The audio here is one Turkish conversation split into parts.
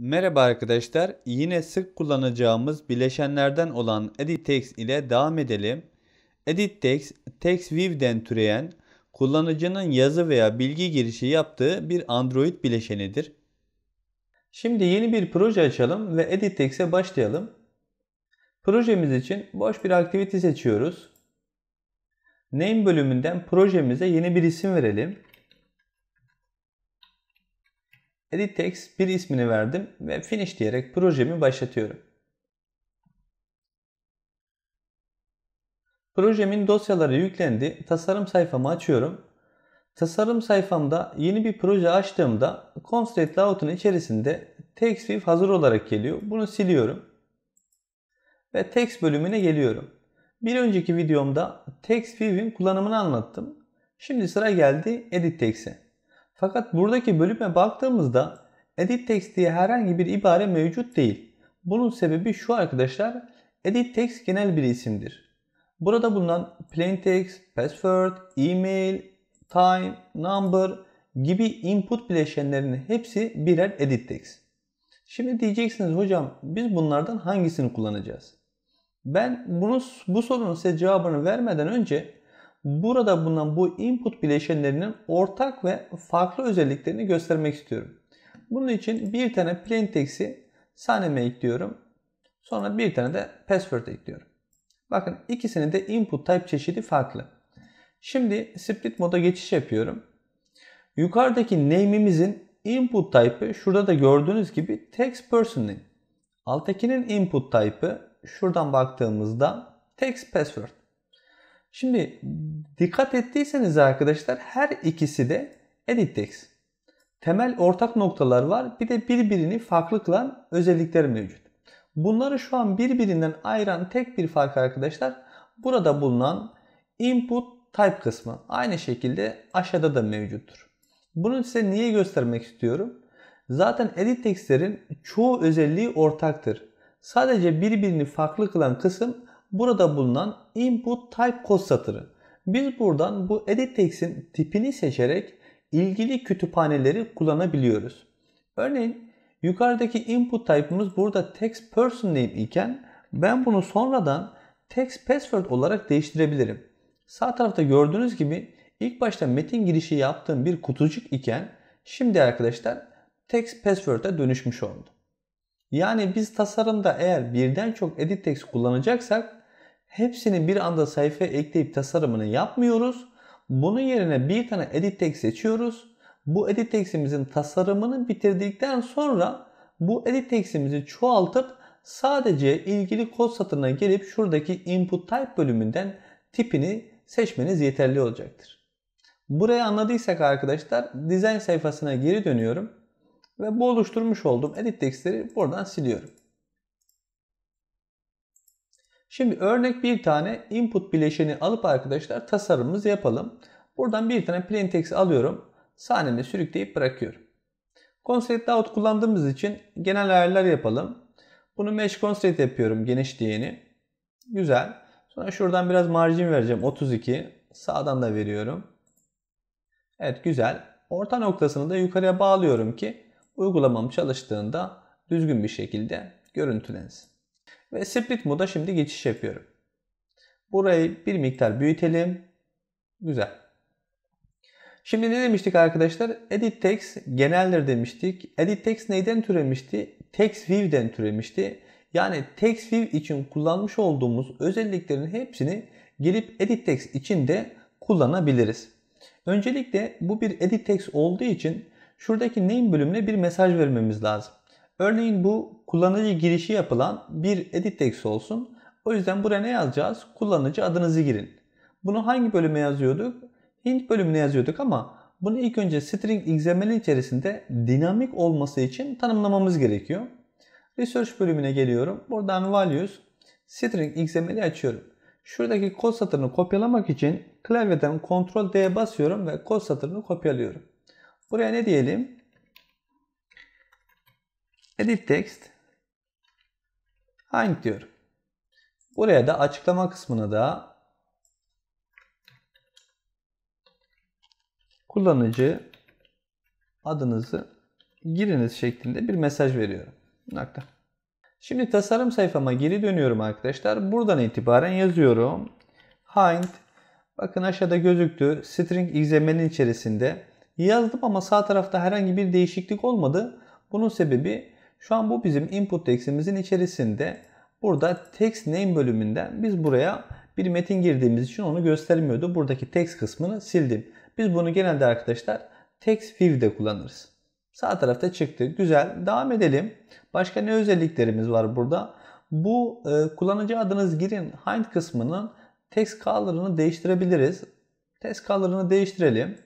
Merhaba arkadaşlar. Yine sık kullanacağımız bileşenlerden olan edit text ile devam edelim. Edit text, text view'den türeyen kullanıcının yazı veya bilgi girişi yaptığı bir Android bileşenidir. Şimdi yeni bir proje açalım ve edit text'e başlayalım. Projemiz için boş bir aktivite seçiyoruz. Name bölümünden projemize yeni bir isim verelim. Edit Text bir ismini verdim ve Finish diyerek projemi başlatıyorum. Projemin dosyaları yüklendi. Tasarım sayfamı açıyorum. Tasarım sayfamda yeni bir proje açtığımda Constraint Layout'un içerisinde TextView hazır olarak geliyor. Bunu siliyorum. Ve Text bölümüne geliyorum. Bir önceki videomda TextView'in kullanımını anlattım. Şimdi sıra geldi Edit Text'e. Fakat buradaki bölüme baktığımızda edit text diye herhangi bir ibare mevcut değil. Bunun sebebi şu arkadaşlar. Edit text genel bir isimdir. Burada bulunan plain text, password, email, time, number gibi input bileşenlerin hepsi birer edit text. Şimdi diyeceksiniz hocam biz bunlardan hangisini kullanacağız? Ben bunu, bu sorunun size cevabını vermeden önce Burada bulunan bu input bileşenlerinin ortak ve farklı özelliklerini göstermek istiyorum. Bunun için bir tane plaintext'i sahneme ekliyorum. Sonra bir tane de password ekliyorum. Bakın ikisinin de input type çeşidi farklı. Şimdi split moda geçiş yapıyorum. Yukarıdaki name'imizin input type'ı şurada da gördüğünüz gibi text person name. Alttakinin input type'ı şuradan baktığımızda text password. Şimdi dikkat ettiyseniz arkadaşlar her ikisi de Edit Text Temel ortak noktalar var. Bir de birbirini farklı kılan özellikler mevcut. Bunları şu an birbirinden ayıran tek bir fark arkadaşlar burada bulunan input type kısmı. Aynı şekilde aşağıda da mevcuttur. Bunu size niye göstermek istiyorum? Zaten edit textlerin çoğu özelliği ortaktır. Sadece birbirini farklı kılan kısım burada bulunan input type kod satırı. Biz buradan bu edit text'in tipini seçerek ilgili kütüphaneleri kullanabiliyoruz. Örneğin yukarıdaki input type'ımız burada text person name iken ben bunu sonradan text password olarak değiştirebilirim. Sağ tarafta gördüğünüz gibi ilk başta metin girişi yaptığım bir kutucuk iken şimdi arkadaşlar text password'a dönüşmüş oldu. Yani biz tasarımda eğer birden çok edit text kullanacaksak Hepsini bir anda sayfaya ekleyip tasarımını yapmıyoruz. Bunun yerine bir tane edit text seçiyoruz. Bu edit text'imizin tasarımını bitirdikten sonra bu edit text'imizi çoğaltıp sadece ilgili kod satırına gelip şuradaki input type bölümünden tipini seçmeniz yeterli olacaktır. Burayı anladıysak arkadaşlar dizayn sayfasına geri dönüyorum ve bu oluşturmuş olduğum edit text'leri buradan siliyorum. Şimdi örnek bir tane input bileşeni alıp arkadaşlar tasarımımızı yapalım. Buradan bir tane plaintext alıyorum. Sahnemde sürükleyip bırakıyorum. Constraint layout kullandığımız için genel ayarlar yapalım. Bunu mesh constraint yapıyorum genişliğini. Güzel. Sonra şuradan biraz margin vereceğim 32. Sağdan da veriyorum. Evet güzel. Orta noktasını da yukarıya bağlıyorum ki uygulamam çalıştığında düzgün bir şekilde görüntülensin. Ve Split Mode'a şimdi geçiş yapıyorum. Burayı bir miktar büyütelim. Güzel. Şimdi ne demiştik arkadaşlar? Edit text geneldir demiştik. Edit text neyden türemişti? Text view'den türemişti. Yani text view için kullanmış olduğumuz özelliklerin hepsini gelip edit text için de kullanabiliriz. Öncelikle bu bir edit text olduğu için şuradaki name bölümüne bir mesaj vermemiz lazım. Örneğin bu kullanıcı girişi yapılan bir edit text olsun. O yüzden buraya ne yazacağız? Kullanıcı adınızı girin. Bunu hangi bölüme yazıyorduk? Hint bölümüne yazıyorduk ama bunu ilk önce string xml içerisinde dinamik olması için tanımlamamız gerekiyor. Research bölümüne geliyorum. Buradan values string xml'i açıyorum. Şuradaki kod satırını kopyalamak için klavyeden Ctrl D'ye basıyorum ve kod satırını kopyalıyorum. Buraya ne diyelim? Edit text hang diyorum. Buraya da açıklama kısmına da kullanıcı adınızı giriniz şeklinde bir mesaj veriyorum. Nokta. Şimdi tasarım sayfama geri dönüyorum arkadaşlar. Buradan itibaren yazıyorum. Hind bakın aşağıda gözüktü. String izlemenin içerisinde yazdım ama sağ tarafta herhangi bir değişiklik olmadı. Bunun sebebi şu an bu bizim input text'imizin içerisinde. Burada text name bölümünden biz buraya bir metin girdiğimiz için onu göstermiyordu. Buradaki text kısmını sildim. Biz bunu genelde arkadaşlar text view'de kullanırız. Sağ tarafta çıktı. Güzel. Devam edelim. Başka ne özelliklerimiz var burada? Bu e, kullanıcı adınız girin hind kısmının text color'ını değiştirebiliriz. Text color'ını değiştirelim.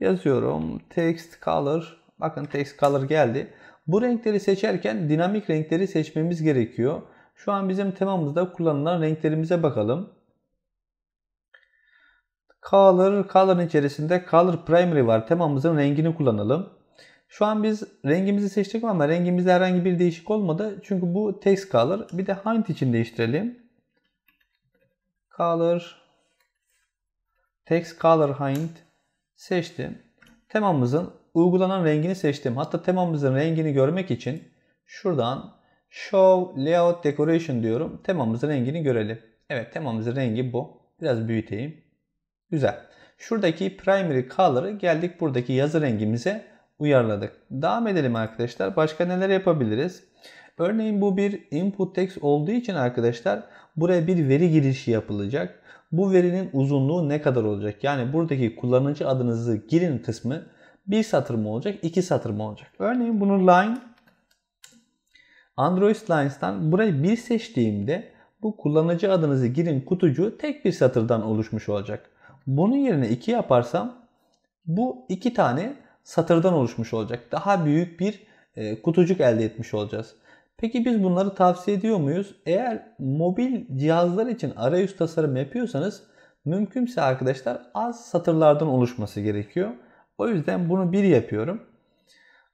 Yazıyorum. Text color. Bakın text color geldi. Bu renkleri seçerken dinamik renkleri seçmemiz gerekiyor. Şu an bizim temamızda kullanılan renklerimize bakalım. Color, Color'ın içerisinde Color Primary var. Temamızın rengini kullanalım. Şu an biz rengimizi seçtik ama rengimizde herhangi bir değişik olmadı. Çünkü bu text color. Bir de hint için değiştirelim. Color text color hint seçtim. Temamızın uygulanan rengini seçtim. Hatta temamızın rengini görmek için şuradan Show Layout Decoration diyorum. Temamızın rengini görelim. Evet temamızın rengi bu. Biraz büyüteyim. Güzel. Şuradaki primary color'ı geldik buradaki yazı rengimize uyarladık. Devam edelim arkadaşlar. Başka neler yapabiliriz? Örneğin bu bir input text olduğu için arkadaşlar buraya bir veri girişi yapılacak. Bu verinin uzunluğu ne kadar olacak? Yani buradaki kullanıcı adınızı girin kısmı bir satır mı olacak, iki satır mı olacak? Örneğin bunu line Android Lines'tan burayı bir seçtiğimde bu kullanıcı adınızı girin kutucuğu tek bir satırdan oluşmuş olacak. Bunun yerine iki yaparsam bu iki tane satırdan oluşmuş olacak. Daha büyük bir e, kutucuk elde etmiş olacağız. Peki biz bunları tavsiye ediyor muyuz? Eğer mobil cihazlar için arayüz tasarım yapıyorsanız mümkünse arkadaşlar az satırlardan oluşması gerekiyor. O yüzden bunu bir yapıyorum.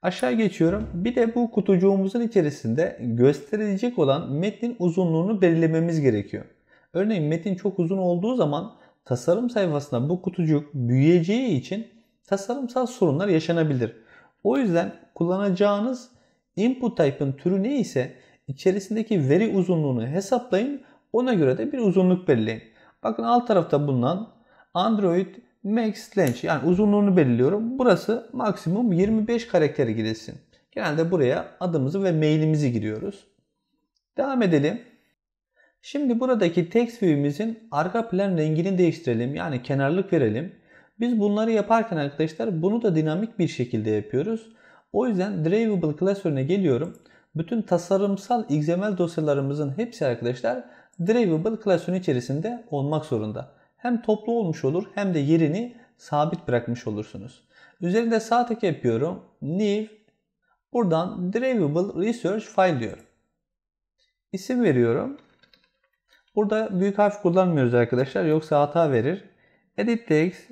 Aşağı geçiyorum. Bir de bu kutucuğumuzun içerisinde gösterilecek olan metnin uzunluğunu belirlememiz gerekiyor. Örneğin metin çok uzun olduğu zaman tasarım sayfasında bu kutucuk büyüyeceği için tasarımsal sorunlar yaşanabilir. O yüzden kullanacağınız input type'ın türü ne ise içerisindeki veri uzunluğunu hesaplayın. Ona göre de bir uzunluk belirleyin. Bakın alt tarafta bulunan Android max length yani uzunluğunu belirliyorum. Burası maksimum 25 karaktere girilsin. Genelde buraya adımızı ve mailimizi giriyoruz. Devam edelim. Şimdi buradaki text view'imizin arka plan rengini değiştirelim. Yani kenarlık verelim. Biz bunları yaparken arkadaşlar bunu da dinamik bir şekilde yapıyoruz. O yüzden Drivable klasörüne geliyorum. Bütün tasarımsal XML dosyalarımızın hepsi arkadaşlar Drivable klasörün içerisinde olmak zorunda hem toplu olmuş olur hem de yerini sabit bırakmış olursunuz. Üzerinde sağ tık yapıyorum. New. Buradan Drivable Research File diyorum. İsim veriyorum. Burada büyük harf kullanmıyoruz arkadaşlar. Yoksa hata verir. Edit text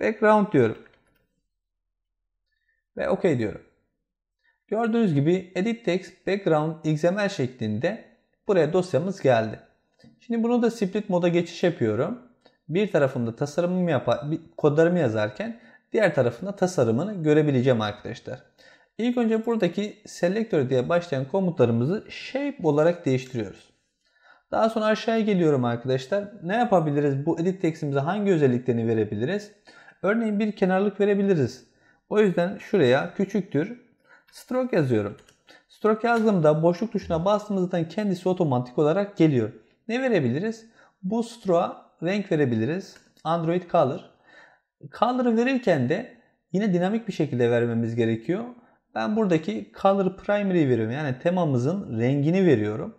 background diyorum. Ve OK diyorum. Gördüğünüz gibi edit text background xml şeklinde buraya dosyamız geldi. Şimdi bunu da split moda geçiş yapıyorum bir tarafında tasarımımı yapar, kodlarımı yazarken diğer tarafında tasarımını görebileceğim arkadaşlar. İlk önce buradaki selector diye başlayan komutlarımızı shape olarak değiştiriyoruz. Daha sonra aşağıya geliyorum arkadaşlar. Ne yapabiliriz? Bu edit text'imize hangi özelliklerini verebiliriz? Örneğin bir kenarlık verebiliriz. O yüzden şuraya küçüktür stroke yazıyorum. Stroke yazdığımda boşluk tuşuna bastığımızdan kendisi otomatik olarak geliyor. Ne verebiliriz? Bu stroke'a renk verebiliriz. Android Color. Color'ı verirken de yine dinamik bir şekilde vermemiz gerekiyor. Ben buradaki Color Primary veriyorum. Yani temamızın rengini veriyorum.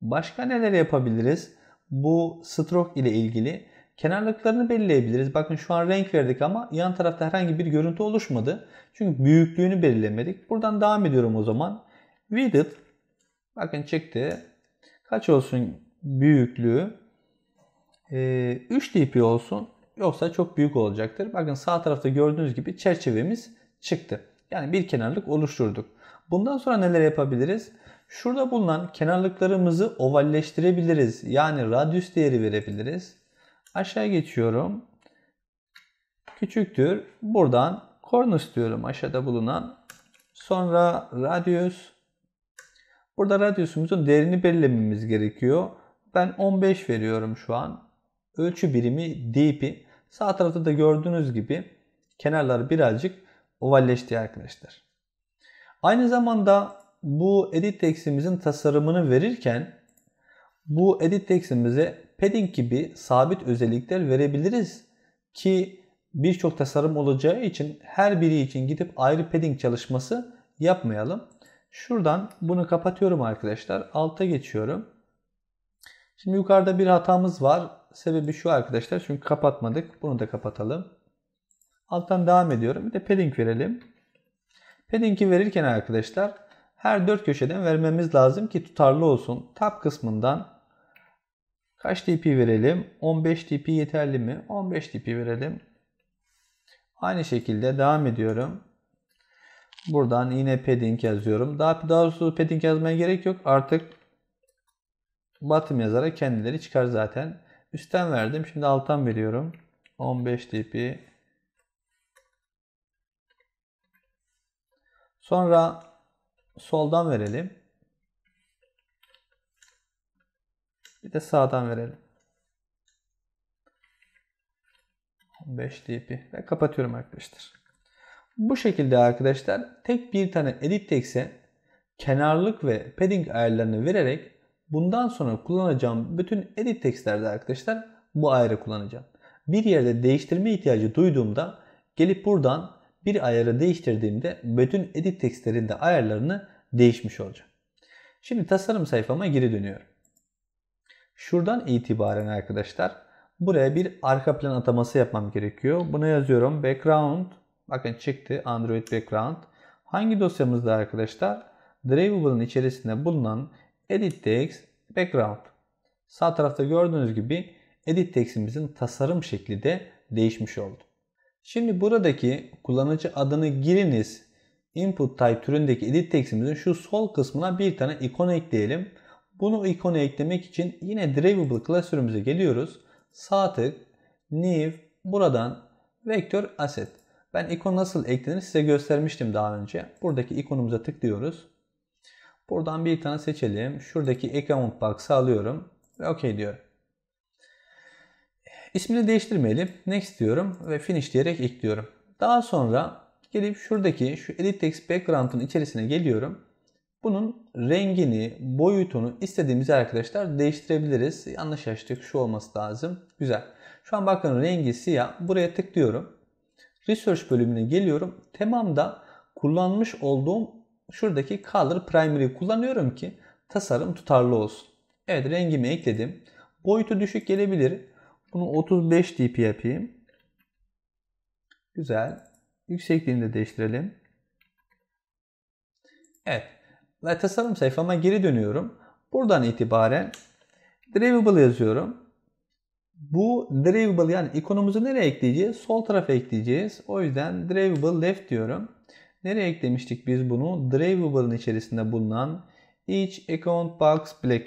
Başka neler yapabiliriz? Bu stroke ile ilgili kenarlıklarını belirleyebiliriz. Bakın şu an renk verdik ama yan tarafta herhangi bir görüntü oluşmadı. Çünkü büyüklüğünü belirlemedik. Buradan devam ediyorum o zaman. Width bakın çıktı. Kaç olsun büyüklüğü? 3 ee, dp olsun yoksa çok büyük olacaktır. Bakın sağ tarafta gördüğünüz gibi çerçevemiz çıktı. Yani bir kenarlık oluşturduk. Bundan sonra neler yapabiliriz? Şurada bulunan kenarlıklarımızı ovalleştirebiliriz. Yani radyüs değeri verebiliriz. Aşağı geçiyorum. Küçüktür. Buradan cornus diyorum aşağıda bulunan. Sonra radius. Burada radyüsümüzün değerini belirlememiz gerekiyor. Ben 15 veriyorum şu an ölçü birimi dpi. Sağ tarafta da gördüğünüz gibi kenarları birazcık ovalleşti arkadaşlar. Aynı zamanda bu edit text'imizin tasarımını verirken bu edit text'imize padding gibi sabit özellikler verebiliriz ki birçok tasarım olacağı için her biri için gidip ayrı padding çalışması yapmayalım. Şuradan bunu kapatıyorum arkadaşlar. Alta geçiyorum. Şimdi yukarıda bir hatamız var sebebi şu arkadaşlar. Çünkü kapatmadık. Bunu da kapatalım. Alttan devam ediyorum. Bir de padding verelim. Padding'i verirken arkadaşlar her dört köşeden vermemiz lazım ki tutarlı olsun. Tab kısmından kaç dp verelim? 15 dp yeterli mi? 15 dp verelim. Aynı şekilde devam ediyorum. Buradan yine padding yazıyorum. Daha, daha doğrusu padding yazmaya gerek yok. Artık bottom yazarak kendileri çıkar zaten. Üstten verdim. Şimdi alttan veriyorum. 15 dp. Sonra soldan verelim. Bir de sağdan verelim. 15 dp ve kapatıyorum arkadaşlar. Bu şekilde arkadaşlar tek bir tane edit tekse kenarlık ve padding ayarlarını vererek bundan sonra kullanacağım bütün edit textlerde arkadaşlar bu ayarı kullanacağım. Bir yerde değiştirme ihtiyacı duyduğumda gelip buradan bir ayarı değiştirdiğimde bütün edit textlerinde ayarlarını değişmiş olacağım. Şimdi tasarım sayfama geri dönüyorum. Şuradan itibaren arkadaşlar buraya bir arka plan ataması yapmam gerekiyor. Buna yazıyorum background. Bakın çıktı Android background. Hangi dosyamızda arkadaşlar? Drivable'ın içerisinde bulunan edit text background. Sağ tarafta gördüğünüz gibi edit textimizin tasarım şekli de değişmiş oldu. Şimdi buradaki kullanıcı adını giriniz input type türündeki edit textimizin şu sol kısmına bir tane ikon ekleyelim. Bunu ikona eklemek için yine drivable klasörümüze geliyoruz. Sağ tık, new, buradan Vector asset. Ben ikon nasıl eklenir size göstermiştim daha önce. Buradaki ikonumuza tıklıyoruz. Buradan bir tane seçelim. Şuradaki account box'ı alıyorum. Ve OK diyorum. İsmini değiştirmeyelim. Next diyorum ve finish diyerek ekliyorum. Daha sonra gelip şuradaki şu edit text background'ın içerisine geliyorum. Bunun rengini, boyutunu istediğimiz arkadaşlar değiştirebiliriz. Yanlış açtık. Şu olması lazım. Güzel. Şu an bakın rengi siyah. Buraya tıklıyorum. Research bölümüne geliyorum. Temamda kullanmış olduğum şuradaki color primary'i kullanıyorum ki tasarım tutarlı olsun. Evet rengimi ekledim. Boyutu düşük gelebilir. Bunu 35 dp yapayım. Güzel. Yüksekliğini de değiştirelim. Evet. Tasarım sayfama geri dönüyorum. Buradan itibaren drivable yazıyorum. Bu drivable yani ikonumuzu nereye ekleyeceğiz? Sol tarafa ekleyeceğiz. O yüzden drivable left diyorum. Nereye eklemiştik biz bunu? Drive Uber'ın içerisinde bulunan Each Account Box Black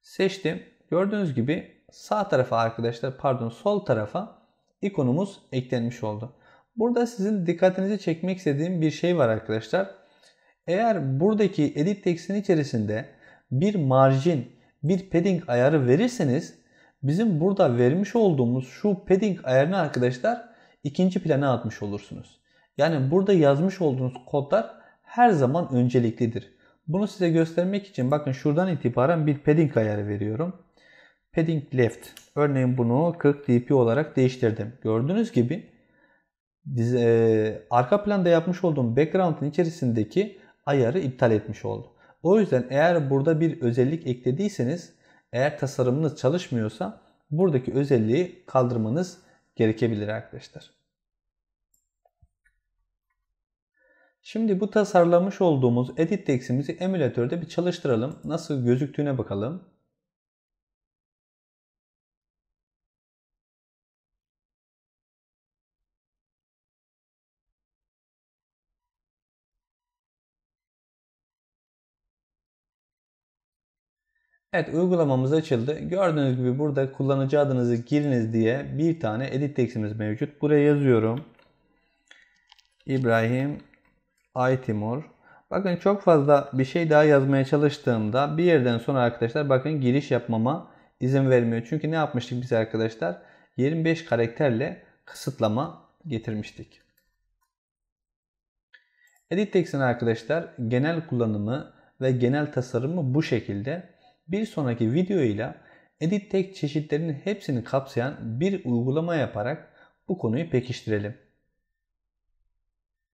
seçtim. Gördüğünüz gibi sağ tarafa arkadaşlar pardon sol tarafa ikonumuz eklenmiş oldu. Burada sizin dikkatinizi çekmek istediğim bir şey var arkadaşlar. Eğer buradaki edit text'in içerisinde bir margin, bir padding ayarı verirseniz bizim burada vermiş olduğumuz şu padding ayarını arkadaşlar ikinci plana atmış olursunuz. Yani burada yazmış olduğunuz kodlar her zaman önceliklidir. Bunu size göstermek için bakın şuradan itibaren bir padding ayarı veriyorum. Padding left. Örneğin bunu 40 dp olarak değiştirdim. Gördüğünüz gibi dizi, e, arka planda yapmış olduğum background'ın içerisindeki ayarı iptal etmiş oldu. O yüzden eğer burada bir özellik eklediyseniz eğer tasarımınız çalışmıyorsa buradaki özelliği kaldırmanız gerekebilir arkadaşlar. Şimdi bu tasarlamış olduğumuz edit text'imizi emülatörde bir çalıştıralım. Nasıl gözüktüğüne bakalım. Evet uygulamamız açıldı. Gördüğünüz gibi burada kullanıcı adınızı giriniz diye bir tane edit text'imiz mevcut. Buraya yazıyorum. İbrahim Aytimur. Bakın çok fazla bir şey daha yazmaya çalıştığımda bir yerden sonra arkadaşlar bakın giriş yapmama izin vermiyor. Çünkü ne yapmıştık biz arkadaşlar? 25 karakterle kısıtlama getirmiştik. Edit Text'in arkadaşlar genel kullanımı ve genel tasarımı bu şekilde. Bir sonraki video ile Edit Text çeşitlerinin hepsini kapsayan bir uygulama yaparak bu konuyu pekiştirelim.